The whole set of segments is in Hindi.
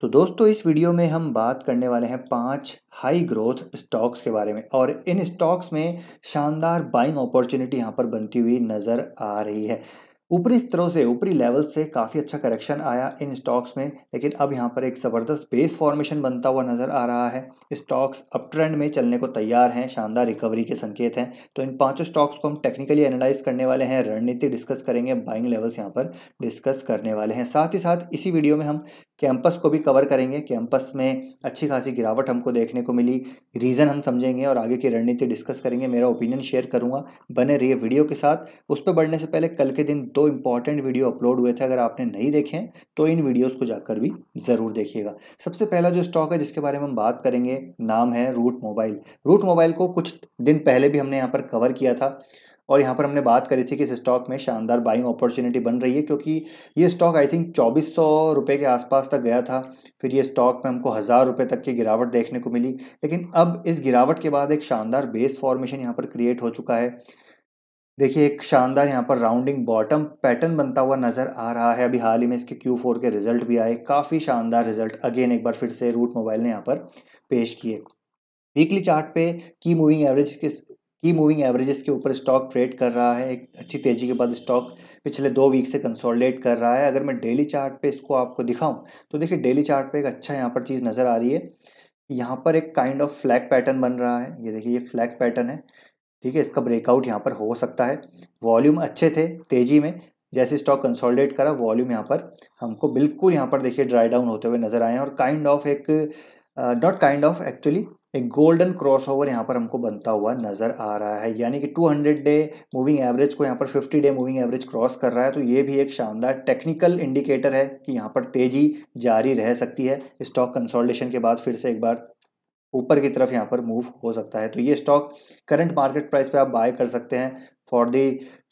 तो दोस्तों इस वीडियो में हम बात करने वाले हैं पांच हाई ग्रोथ स्टॉक्स के बारे में और इन स्टॉक्स में शानदार बाइंग अपॉर्चुनिटी यहाँ पर बनती हुई नज़र आ रही है ऊपरी स्तरों से ऊपरी लेवल से काफ़ी अच्छा करेक्शन आया इन स्टॉक्स में लेकिन अब यहाँ पर एक ज़बरदस्त बेस फॉर्मेशन बनता हुआ नज़र आ रहा है स्टॉक्स अप ट्रेंड में चलने को तैयार हैं शानदार रिकवरी के संकेत हैं तो इन पांचों स्टॉक्स को हम टेक्निकली एनालाइज करने वाले हैं रणनीति डिस्कस करेंगे बाइंग लेवल्स यहाँ पर डिस्कस करने वाले हैं साथ ही साथ इसी वीडियो में हम कैंपस को भी कवर करेंगे कैंपस में अच्छी खासी गिरावट हमको देखने को मिली रीज़न हम समझेंगे और आगे की रणनीति डिस्कस करेंगे मेरा ओपिनियन शेयर करूँगा बने रहिए वीडियो के साथ उस पर बढ़ने से पहले कल के दिन दो इंपॉर्टेंट वीडियो अपलोड हुए थे अगर आपने नहीं देखे तो इन वीडियोज़ को जाकर भी ज़रूर देखिएगा सबसे पहला जो स्टॉक है जिसके बारे में हम बात करेंगे नाम है रूट मोबाइल रूट मोबाइल को कुछ दिन पहले भी हमने यहाँ पर कवर किया था और यहाँ पर हमने बात करी थी कि इस स्टॉक में शानदार बाइंग अपॉर्चुनिटी बन रही है क्योंकि ये स्टॉक आई थिंक चौबीस सौ रुपये के आसपास तक गया था फिर ये स्टॉक में हमको हज़ार रुपये तक की गिरावट देखने को मिली लेकिन अब इस गिरावट के बाद एक शानदार बेस फॉर्मेशन यहाँ पर क्रिएट हो चुका है देखिए एक शानदार यहाँ पर राउंडिंग बॉटम पैटर्न बनता हुआ नज़र आ रहा है अभी हाल ही में इसके Q4 के रिजल्ट भी आए काफ़ी शानदार रिजल्ट अगेन एक बार फिर से रूट मोबाइल ने यहाँ पर पेश किए वीकली चार्ट पे की मूविंग एवरेज के की मूविंग एवरेजेस के ऊपर स्टॉक ट्रेड कर रहा है एक अच्छी तेज़ी के बाद स्टॉक पिछले दो वीक से कंसोलिडेट कर रहा है अगर मैं डेली चार्ट पे इसको आपको दिखाऊं तो देखिए डेली चार्ट पे एक अच्छा यहाँ पर चीज़ नज़र आ रही है यहाँ पर एक काइंड ऑफ फ्लैग पैटर्न बन रहा है ये देखिए ये फ्लैग पैटर्न है ठीक है इसका ब्रेकआउट यहाँ पर हो सकता है वॉल्यूम अच्छे थे तेज़ी में जैसे स्टॉक कंसोलिडेट करा वॉल्यूम यहाँ पर हमको बिल्कुल यहाँ पर देखिए ड्राई डाउन होते हुए नज़र आए हैं और काइंड ऑफ एक नॉट काइंड ऑफ एक्चुअली एक गोल्डन क्रॉसओवर यहाँ पर हमको बनता हुआ नज़र आ रहा है यानी कि 200 डे मूविंग एवरेज को यहाँ पर 50 डे मूविंग एवरेज क्रॉस कर रहा है तो ये भी एक शानदार टेक्निकल इंडिकेटर है कि यहाँ पर तेज़ी जारी रह सकती है स्टॉक कंसोल्टेशन के बाद फिर से एक बार ऊपर की तरफ यहाँ पर मूव हो सकता है तो ये स्टॉक करंट मार्केट प्राइस पे आप बाय कर सकते हैं for the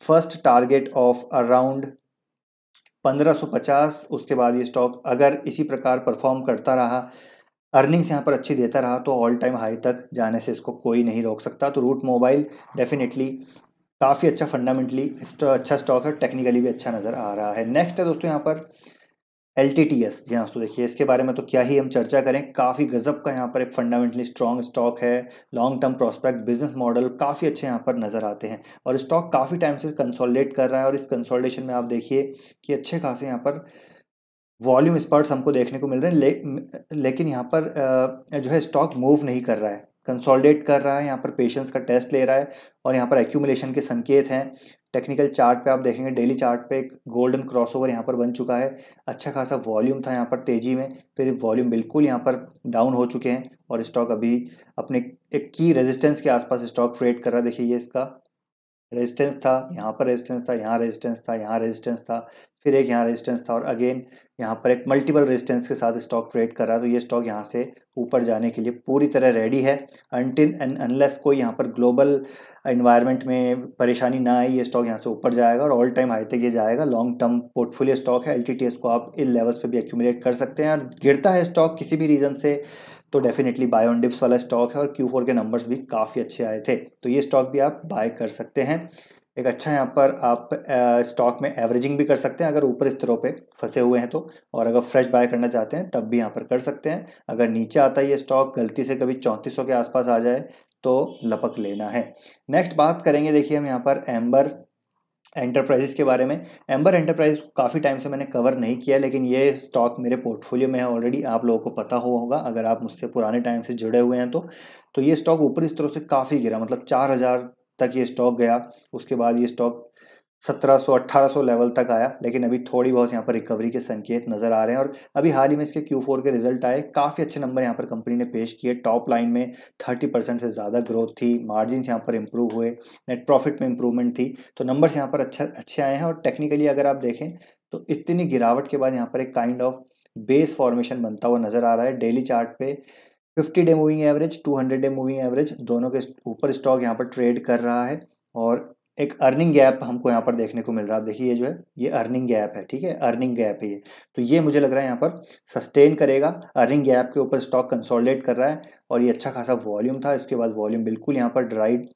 first target of around 1550 उसके बाद ये स्टॉक अगर इसी प्रकार परफॉर्म करता रहा अर्निंग्स यहाँ पर अच्छी देता रहा तो ऑल टाइम हाई तक जाने से इसको कोई नहीं रोक सकता तो रूट मोबाइल डेफिनेटली काफ़ी अच्छा फंडामेंटली अच्छा स्टॉक है टेक्निकली भी अच्छा नज़र आ रहा है नेक्स्ट है दोस्तों यहाँ पर एल टी टी एस जी हाँ दोस्तों देखिए इसके बारे में तो क्या ही हम चर्चा करें काफ़ी गजब का यहाँ पर एक फंडामेंटली स्ट्रॉन्ग स्टॉक है long term prospect business model काफ़ी अच्छे यहाँ पर नज़र आते हैं और स्टॉक काफ़ी टाइम से कंसोलिडेट कर रहा है और इस कंसोलिडेशन में आप देखिए कि अच्छे खासे यहाँ पर वॉल्यूम स्पर्ट्स हमको देखने को मिल रहे हैं ले, लेकिन यहाँ पर जो है स्टॉक मूव नहीं कर रहा है कंसोलिडेट कर रहा है यहाँ पर पेशेंस का टेस्ट ले रहा है और यहाँ पर एक्यूमुलेशन के संकेत हैं टेक्निकल चार्ट पे आप देखेंगे डेली चार्ट पे एक गोल्डन क्रॉसओवर यहाँ पर बन चुका है अच्छा खासा वॉल्यूम था यहाँ पर तेज़ी में फिर वॉल्यूम बिल्कुल यहाँ पर डाउन हो चुके हैं और स्टॉक अभी अपने एक की रेजिस्टेंस के आसपास स्टॉक ट्रेड कर रहा है देखिए ये इसका रेजिस्टेंस था यहाँ पर रेजिस्टेंस था यहाँ रेजिस्टेंस था यहाँ रेजिस्टेंस था फिर एक यहाँ रेजिस्टेंस था और अगेन यहाँ पर एक मल्टीपल रेजिस्टेंस के साथ स्टॉक ट्रेड कर रहा है तो ये स्टॉक यहाँ से ऊपर जाने के लिए पूरी तरह रेडी है अनटिन एंड अनलेस कोई यहाँ पर ग्लोबल इन्वायरमेंट में परेशानी ना आए ये स्टॉक यहाँ से ऊपर जाएगा और ऑल टाइम हाई तक ये जाएगा लॉन्ग टर्म पोर्टफोलियो स्टॉक है एल को आप इन लेवल्स पर भी एक्यूमुलेट कर सकते हैं गिरता है स्टॉक किसी भी रीज़न से तो डेफिनेटली बाय ऑन डिप्स वाला स्टॉक है और क्यू फोर के नंबर्स भी काफ़ी अच्छे आए थे तो ये स्टॉक भी आप बाय कर सकते हैं एक अच्छा यहाँ पर आप स्टॉक में एवरेजिंग भी कर सकते हैं अगर ऊपर स्तरों पे फंसे हुए हैं तो और अगर फ्रेश बाय करना चाहते हैं तब भी यहाँ पर कर सकते हैं अगर नीचे आता है ये स्टॉक गलती से कभी चौंतीस के आसपास आ जाए तो लपक लेना है नेक्स्ट बात करेंगे देखिए हम यहाँ पर एम्बर एंटरप्राइजेस के बारे में एम्बर एंटरप्राइज काफ़ी टाइम से मैंने कवर नहीं किया लेकिन ये स्टॉक मेरे पोर्टफोलियो में है ऑलरेडी आप लोगों को पता हुआ होगा अगर आप मुझसे पुराने टाइम से जुड़े हुए हैं तो तो ये स्टॉक ऊपर इस तरह से काफ़ी गिरा मतलब चार हज़ार तक ये स्टॉक गया उसके बाद ये स्टॉक 1700 1800 लेवल तक आया लेकिन अभी थोड़ी बहुत यहाँ पर रिकवरी के संकेत नज़र आ रहे हैं और अभी हाल ही में इसके Q4 के रिजल्ट आए काफ़ी अच्छे नंबर यहाँ पर कंपनी ने पेश किए टॉप लाइन में 30 परसेंट से ज़्यादा ग्रोथ थी मार्जिन यहाँ पर इंप्रूव हुए नेट प्रॉफिट में इंप्रूवमेंट थी तो नंबर्स यहाँ पर अच्छे अच्छे आए हैं और टेक्निकली अगर आप देखें तो इतनी गिरावट के बाद यहाँ पर एक काइंड ऑफ बेस फॉर्मेशन बनता हुआ नज़र आ रहा है डेली चार्ट पे 50 day moving average 200 day moving average दोनों के ऊपर स्टॉक यहाँ पर ट्रेड कर रहा है और एक अर्निंग गैप हमको यहाँ पर देखने को मिल रहा है आप देखिए ये जो है ये अर्निंग गैप है ठीक है अर्निंग गैप है ये तो ये मुझे लग रहा है यहाँ पर सस्टेन करेगा अर्निंग गैप के ऊपर स्टॉक कंसोलिडेट कर रहा है और ये अच्छा खासा वॉल्यूम था इसके बाद वॉल्यूम बिल्कुल यहाँ पर ड्राइड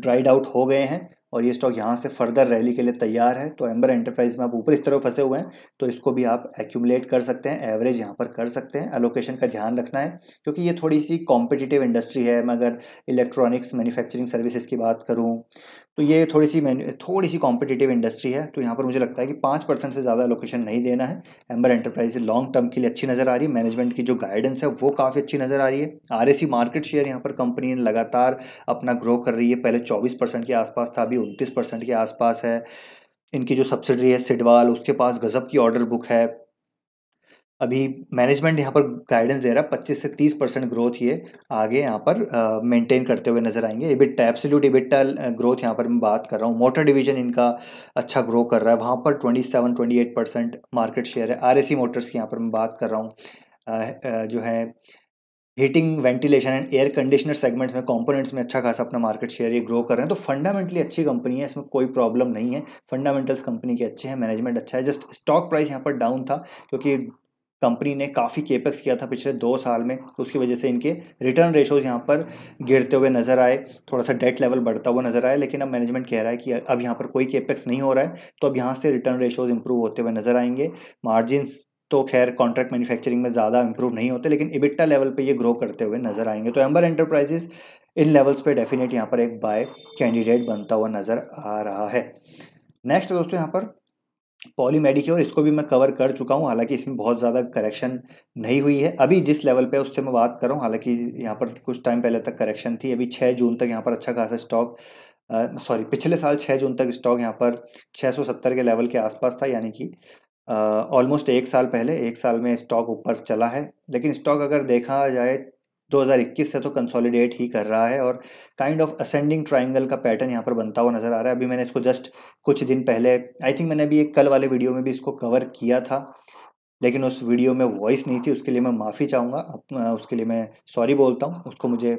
ड्राइड आउट हो गए हैं और ये स्टॉक यहाँ से फर्दर रैली के लिए तैयार है तो एम्बर एंटरप्राइज में आप ऊपर इस तरह फंसे हुए हैं तो इसको भी आप एक्यूमुलेट कर सकते हैं एवरेज यहाँ पर कर सकते हैं एलोकेशन का ध्यान रखना है क्योंकि ये थोड़ी सी कॉम्पिटिटिव इंडस्ट्री है मैं अगर इलेक्ट्रॉनिक्स मैन्युफैक्चरिंग सर्विसेज की बात करूँ तो ये थोड़ी सी थोड़ी सी कॉम्पिटिटिव इंडस्ट्री है तो यहाँ पर मुझे लगता है कि पाँच परसेंट से ज़्यादा एलोकेशन नहीं देना है एम्बर एंटरप्राइज लॉन्ग टर्म के लिए अच्छी नज़र आ रही है मैनेजमेंट की जो गाइडेंस है वो काफ़ी अच्छी नज़र आ रही है आर मार्केट शेयर यहाँ पर कंपनी ने लगातार अपना ग्रो कर रही है पहले चौबीस के आसपास था अभी उनतीस परसेंट के आसपास है इनकी जो सब्सिडरी है सिडवाल उसके पास गज़ब की ऑर्डर बुक है अभी मैनेजमेंट यहाँ पर गाइडेंस दे रहा है पच्चीस से तीस परसेंट ग्रोथ ये आगे यहाँ पर मेंटेन करते हुए नजर आएंगे इबिट्टा एब्सोल्यूट इबिट्टा ग्रोथ यहाँ पर मैं बात कर रहा हूँ मोटर डिवीजन इनका अच्छा ग्रो कर रहा है वहाँ पर twenty seven twenty eight percent market share है आर मोटर्स की यहाँ पर मैं बात कर रहा हूँ जो है heating ventilation and air conditioner segments में कंपोनेंट्स में अच्छा खासा अपना मार्केट शेयर ये ग्रो कर रहे हैं तो फंडामेंटली अच्छी कंपनी है इसमें कोई प्रॉब्लम नहीं है फंडामेंटल्स कंपनी के अच्छे हैं मैनेजमेंट अच्छा है जस्ट स्टॉक प्राइस यहाँ पर डाउन था क्योंकि कंपनी ने काफ़ी केपेक्स किया था पिछले दो साल में तो उसकी वजह से इनके रिटर्न रेशोज़ यहाँ पर गिरते हुए नज़र आए थोड़ा सा डेट लेवल बढ़ता हुआ नज़र आया लेकिन अब मैनेजमेंट कह रहा है कि अब यहाँ पर कोई केपेक्स नहीं हो रहा है तो अब यहाँ से रिटर्न रेशोज़ इंप्रूव होते हुए नज़र आएंगे मार्जिन तो खैर कॉन्ट्रैक्ट मैन्युफैक्चरिंग में ज़्यादा इंप्रूव नहीं होते लेकिन इबिट्टा लेवल पे ये ग्रो करते हुए नज़र आएंगे तो एम्बर एंटरप्राइजेस इन लेवल्स पे डेफिनेट यहाँ पर एक बाय कैंडिडेट बनता हुआ नज़र आ रहा है नेक्स्ट दोस्तों यहाँ पर पॉली मेडिक्योर इसको भी मैं कवर कर चुका हूँ हालांकि इसमें बहुत ज़्यादा करेक्शन नहीं हुई है अभी जिस लेवल पे उससे मैं बात कर रहा हूँ हालांकि यहाँ पर कुछ टाइम पहले तक करेक्शन थी अभी छः जून तक यहाँ पर अच्छा खासा स्टॉक सॉरी पिछले साल छः जून तक स्टॉक यहाँ पर 670 के लेवल के आसपास था यानी कि ऑलमोस्ट एक साल पहले एक साल में स्टॉक ऊपर चला है लेकिन स्टॉक अगर देखा जाए 2021 से तो कंसोलिडेट ही कर रहा है और काइंड ऑफ असेंडिंग ट्राइंगल का पैटर्न यहाँ पर बनता हुआ नज़र आ रहा है अभी मैंने इसको जस्ट कुछ दिन पहले आई थिंक मैंने अभी एक कल वाले वीडियो में भी इसको कवर किया था लेकिन उस वीडियो में वॉइस नहीं थी उसके लिए मैं माफ़ी चाहूँगा उसके लिए मैं सॉरी बोलता हूँ उसको मुझे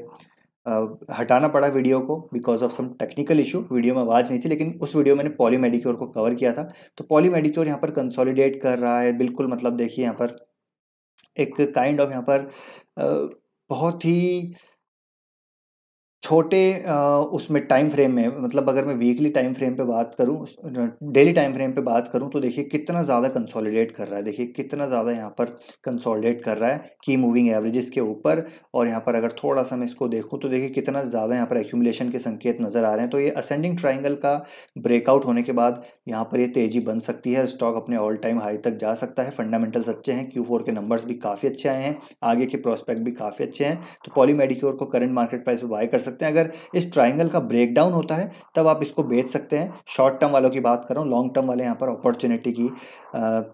हटाना पड़ा वीडियो को because of some technical issue video में आवाज़ नहीं थी लेकिन उस वीडियो मैंने पॉली मेडिक्योर को कवर किया था तो पॉली मेडिक्योर यहाँ पर कंसोलिडेट कर रहा है बिल्कुल मतलब देखिए यहाँ पर एक काइंड ऑफ यहाँ पर बहुत ही छोटे उसमें टाइम फ्रेम में मतलब अगर मैं वीकली टाइम फ्रेम पे बात करूं डेली टाइम फ्रेम पे बात करूं तो देखिए कितना ज़्यादा कंसोलिडेट कर रहा है देखिए कितना ज़्यादा यहाँ पर कंसोलिडेट कर रहा है की मूविंग एवरेजेस के ऊपर और यहाँ पर अगर थोड़ा सा मैं इसको देखूँ तो देखिए कितना ज़्यादा यहाँ पर एक्यूमुलेशन के संकेत नज़र आ रहे हैं तो ये असेंडिंग ट्राइंगल का ब्रेकआउट होने के बाद यहाँ पर ये तेज़ी बन सकती है स्टॉक अपने ऑल टाइम हाई तक जा सकता है फंडामेंटल्स अच्छे हैं क्यू के नंबर्स भी काफ़ी अच्छे आए हैं आगे के प्रोस्पेक्ट भी काफ़ी अच्छे हैं तो मेडिक्योर को करंट मार्केट प्राइस पर बाय कर सकते सकते हैं अगर इस ट्राइंगल का ब्रेकडाउन होता है तब आप इसको बेच सकते हैं शॉर्ट टर्म वालों की बात कर रहा हूँ लॉन्ग टर्म वाले यहाँ पर अपॉर्चुनिटी की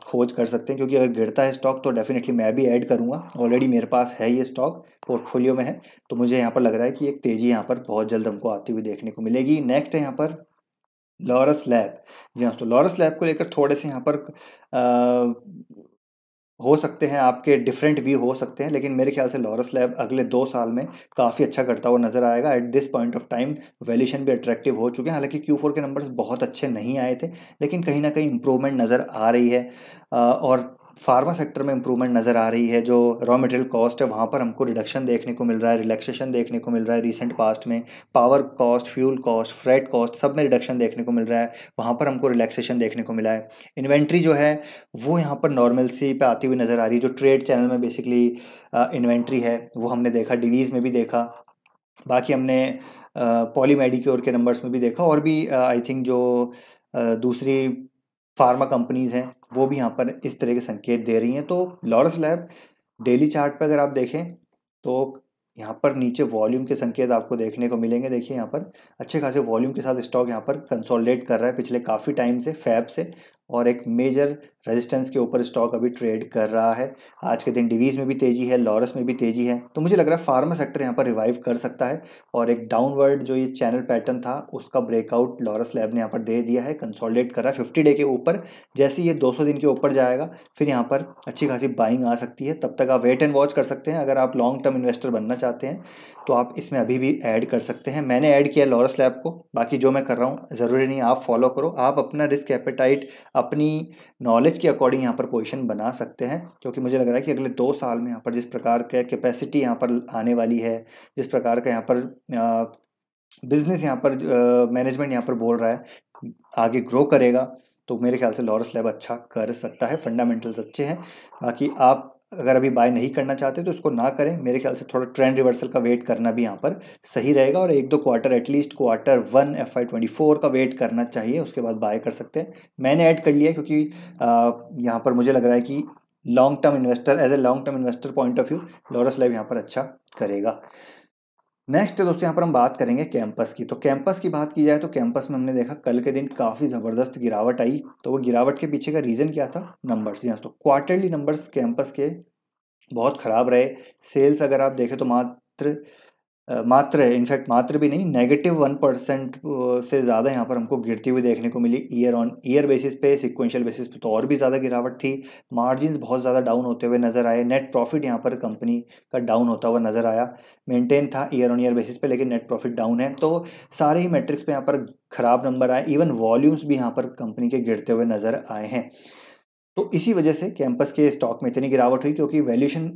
खोज कर सकते हैं क्योंकि अगर गिरता है स्टॉक तो डेफिनेटली मैं भी ऐड करूँगा ऑलरेडी मेरे पास है ये स्टॉक पोर्टफोलियो में है तो मुझे यहाँ पर लग रहा है कि एक तेज़ी यहाँ पर बहुत जल्द हमको आती हुई देखने को मिलेगी नेक्स्ट है यहाँ पर लॉरस लैब जी हाँ तो लॉरस लैब को लेकर थोड़े से यहाँ पर हो सकते हैं आपके डिफरेंट व्यू हो सकते हैं लेकिन मेरे ख्याल से लॉरस लैब अगले दो साल में काफ़ी अच्छा करता हुआ नजर आएगा at this point of time valuation भी अट्रैक्टिव हो चुके हैं हालांकि क्यू फोर के नंबर्स बहुत अच्छे नहीं आए थे लेकिन कहीं ना कहीं इंप्रूवमेंट नज़र आ रही है और फार्मा सेक्टर में इंप्रूवमेंट नज़र आ रही है जो रॉ मटेरियल कॉस्ट है वहाँ पर हमको रिडक्शन देखने को मिल रहा है रिलैक्सेशन देखने को मिल रहा है रिसेंट पास्ट में power cost fuel cost freight cost सब में रिडक्शन देखने को मिल रहा है वहाँ पर हमको रिलैक्सेशन देखने को मिला है इन्वेंट्री जो है वो यहाँ पर नॉर्मलसी पे आती हुई नज़र आ रही है जो ट्रेड चैनल में बेसिकली इन्वेंट्री है वो हमने देखा डिवीज़ में भी देखा बाकी हमने पॉली मेडिक्योर के नंबर्स में भी देखा और भी आई थिंक जो दूसरी फार्मा कंपनीज़ हैं वो भी यहाँ पर इस तरह के संकेत दे रही हैं तो लॉरस लैब डेली चार्ट पर अगर आप देखें तो यहाँ पर नीचे वॉल्यूम के संकेत आपको देखने को मिलेंगे देखिए यहाँ पर अच्छे खासे वॉल्यूम के साथ स्टॉक यहाँ पर कंसोलिडेट कर रहा है पिछले काफ़ी टाइम से फैब से और एक मेजर रेजिस्टेंस के ऊपर स्टॉक अभी ट्रेड कर रहा है आज के दिन डिवीज़ में भी तेज़ी है लॉरस में भी तेज़ी है तो मुझे लग रहा है फार्मा सेक्टर यहाँ पर रिवाइव कर सकता है और एक डाउनवर्ड जो ये चैनल पैटर्न था उसका ब्रेकआउट लॉरस लैब ने यहाँ पर दे दिया है कंसोलिडेट कर रहा है फिफ्टी डे के ऊपर जैसे ये दो दिन के ऊपर जाएगा फिर यहाँ पर अच्छी खासी बाइंग आ सकती है तब तक आप वेट एंड वॉच कर सकते हैं अगर आप लॉन्ग टर्म इन्वेस्टर बनना चाहते हैं तो आप इसमें अभी भी ऐड कर सकते हैं मैंने ऐड किया लॉरस लैब को बाकी जो मैं कर रहा हूँ ज़रूरी नहीं आप फॉलो करो आप अपना रिस्क एपेटाइट अपनी नॉलेज नॉलेज के अकॉर्डिंग यहाँ पर पोजिशन बना सकते हैं क्योंकि मुझे लग रहा है कि अगले दो साल में यहाँ पर जिस प्रकार का कैपेसिटी यहाँ पर आने वाली है जिस प्रकार का यहाँ पर बिजनेस यहाँ पर मैनेजमेंट यहाँ पर बोल रहा है आगे ग्रो करेगा तो मेरे ख्याल से लॉरस लैब अच्छा कर सकता है फंडामेंटल्स अच्छे हैं बाकी आप अगर अभी बाय नहीं करना चाहते तो उसको ना करें मेरे ख्याल से थोड़ा ट्रेंड रिवर्सल का वेट करना भी यहाँ पर सही रहेगा और एक दो quarter at least quarter one F I twenty four का वेट करना चाहिए उसके बाद बाय कर सकते हैं मैंने ऐड कर लिया क्योंकि यहाँ पर मुझे लग रहा है कि long term investor as a long term investor point of view Laurus लाइव यहाँ पर अच्छा करेगा नेक्स्ट दोस्तों यहाँ पर हम बात करेंगे कैंपस की तो कैंपस की बात की जाए तो कैंपस में हमने देखा कल के दिन काफ़ी ज़बरदस्त गिरावट आई तो वो गिरावट के पीछे का रीज़न क्या था नंबर्स यहाँ तो क्वार्टरली नंबर्स कैंपस के बहुत ख़राब रहे सेल्स अगर आप देखें तो मात्र मात्र है इनफैक्ट मात्र भी नहीं नेगेटिव वन परसेंट से ज़्यादा यहाँ पर हमको गिरती हुई देखने को मिली ईयर ऑन ईयर बेसिस पे सिक्वेंशियल बेसिस पे तो और भी ज़्यादा गिरावट थी मार्जिन बहुत ज़्यादा डाउन होते हुए नज़र आए नेट प्रॉफिट यहाँ पर कंपनी का डाउन होता हुआ नज़र आया मेंटेन था ईयर ऑन ईयर बेसिस पे लेकिन नेट प्रॉफिट डाउन है तो सारे ही मेट्रिक्स पर यहाँ पर ख़राब नंबर आए इवन वॉल्यूम्स भी यहाँ पर कंपनी के गिरते हुए नज़र आए हैं तो इसी वजह से कैंपस के स्टॉक में इतनी गिरावट हुई क्योंकि वैल्यूशन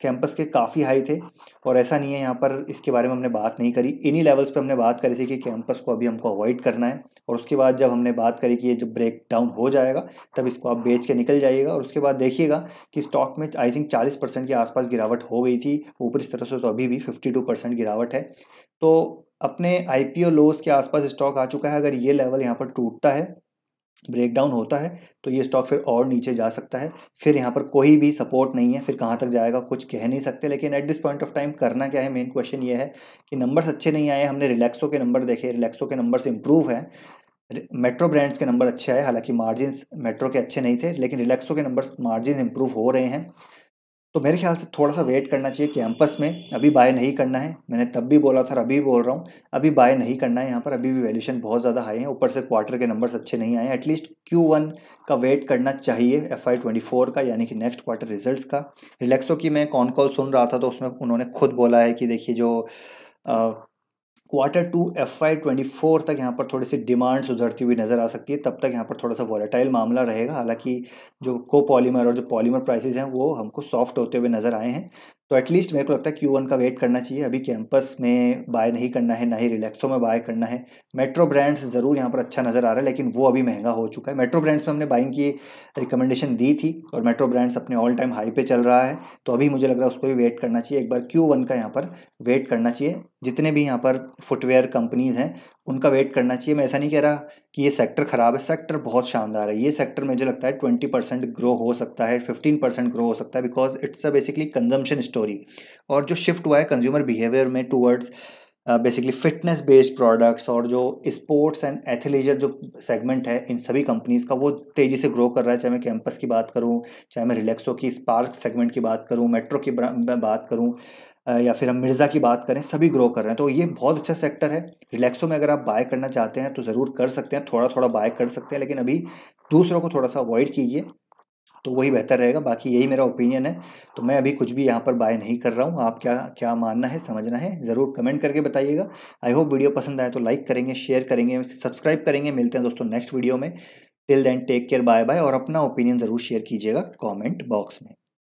कैंपस के काफ़ी हाई थे और ऐसा नहीं है यहाँ पर इसके बारे में हमने बात नहीं करी इन्हीं लेवल्स पे हमने बात करी थी कि कैंपस को अभी हमको अवॉइड करना है और उसके बाद जब हमने बात करी कि ये जब ब्रेक डाउन हो जाएगा तब इसको आप बेच के निकल जाइएगा और उसके बाद देखिएगा कि स्टॉक में आई थिंक चालीस के आसपास गिरावट हो गई थी ऊपर इस तरह से तो अभी भी फिफ्टी गिरावट है तो अपने आई पी के आसपास स्टॉक आ चुका है अगर ये लेवल यहाँ पर टूटता है ब्रेकडाउन होता है तो ये स्टॉक फिर और नीचे जा सकता है फिर यहाँ पर कोई भी सपोर्ट नहीं है फिर कहाँ तक जाएगा कुछ कह नहीं सकते लेकिन at this point of time करना क्या है मेन क्वेश्चन ये है कि नंबर्स अच्छे नहीं आए हमने रिलैक्सो के नंबर देखे रिलैक्सो के नंबर्स इंप्रूव हैं मेट्रो ब्रांड्स के नंबर अच्छे आए हालांकि मार्जिन मेट्रो के अच्छे नहीं थे लेकिन रिलैक्सो के नंबर मार्जिन इंप्रूव हो रहे हैं तो मेरे ख्याल से थोड़ा सा वेट करना चाहिए कैंपस में अभी बाय नहीं करना है मैंने तब भी बोला था अभी बोल रहा हूँ अभी बाय नहीं करना है यहाँ पर अभी भी वैल्यूशन बहुत ज़्यादा हाई है ऊपर से क्वार्टर के नंबर्स अच्छे नहीं आए एटलीस्ट क्यू वन का वेट करना चाहिए एफ आई ट्वेंटी फोर का यानी कि नेक्स्ट क्वार्टर रिजल्ट का रिलैक्सो तो की मैं कॉन कॉल सुन रहा था तो उसमें उन्होंने खुद बोला है कि देखिए जो quarter two F I twenty four तक यहाँ पर थोड़ी सी डिमांड सुधरती हुई नज़र आ सकती है तब तक यहाँ पर थोड़ा सा वॉलेटाइल मामला रहेगा हालांकि जो को पॉलीमर और जो पॉलीमर प्राइसेस हैं वो हमको सॉफ्ट होते हुए नज़र आए हैं तो एटलीस्ट मेरे को लगता है क्यू वन का वेट करना चाहिए अभी कैंपस में बाय नहीं करना है ना ही रिलैक्सो में बाय करना है मेट्रो ब्रांड्स ज़रूर यहाँ पर अच्छा नज़र आ रहा है लेकिन वो अभी महंगा हो चुका है मेट्रो ब्रांड्स में हमने बाइंग की रिकमेंडेशन दी थी और मेट्रो ब्रांड्स अपने ऑल टाइम हाई पे चल रहा है तो अभी मुझे लग रहा है उस पर भी वेट करना चाहिए एक बार क्यू वन का यहाँ पर वेट करना चाहिए जितने भी यहाँ पर फुटवेयर कंपनीज़ हैं उनका वेट करना चाहिए मैं ऐसा नहीं कह रहा कि ये सेक्टर ख़राब है सेक्टर बहुत शानदार है ये सेक्टर मुझे लगता है ट्वेंटी परसेंट ग्रो हो सकता है फिफ्टीन परसेंट ग्रो हो सकता है because it's a basically consumption story और जो शिफ्ट हुआ है कंज्यूमर बिहेवियर में towards basically fitness based products और जो स्पोर्ट्स एंड एथलीजर जो सेगमेंट है इन सभी कंपनीज़ का वो तेज़ी से ग्रो कर रहा है चाहे मैं कैंपस की बात करूँ चाहे मैं रिलैक्सो की स्पार्क सेगमेंट की बात करूँ मेट्रो की बात करूँ या फिर हम मिर्ज़ा की बात करें सभी ग्रो कर रहे हैं तो ये बहुत अच्छा सेक्टर है रिलैक्सो में अगर आप बाय करना चाहते हैं तो ज़रूर कर सकते हैं थोड़ा थोड़ा बाय कर सकते हैं लेकिन अभी दूसरों को थोड़ा सा अवॉइड कीजिए तो वही बेहतर रहेगा बाकी यही मेरा ओपिनियन है तो मैं अभी कुछ भी यहाँ पर बाय नहीं कर रहा हूँ आप क्या क्या मानना है समझना है ज़रूर कमेंट करके बताइएगा आई होप वीडियो पसंद आए तो लाइक करेंगे शेयर करेंगे सब्सक्राइब करेंगे मिलते हैं दोस्तों नेक्स्ट वीडियो में till then take care bye bye और अपना ओपिनियन ज़रूर शेयर कीजिएगा कॉमेंट बॉक्स में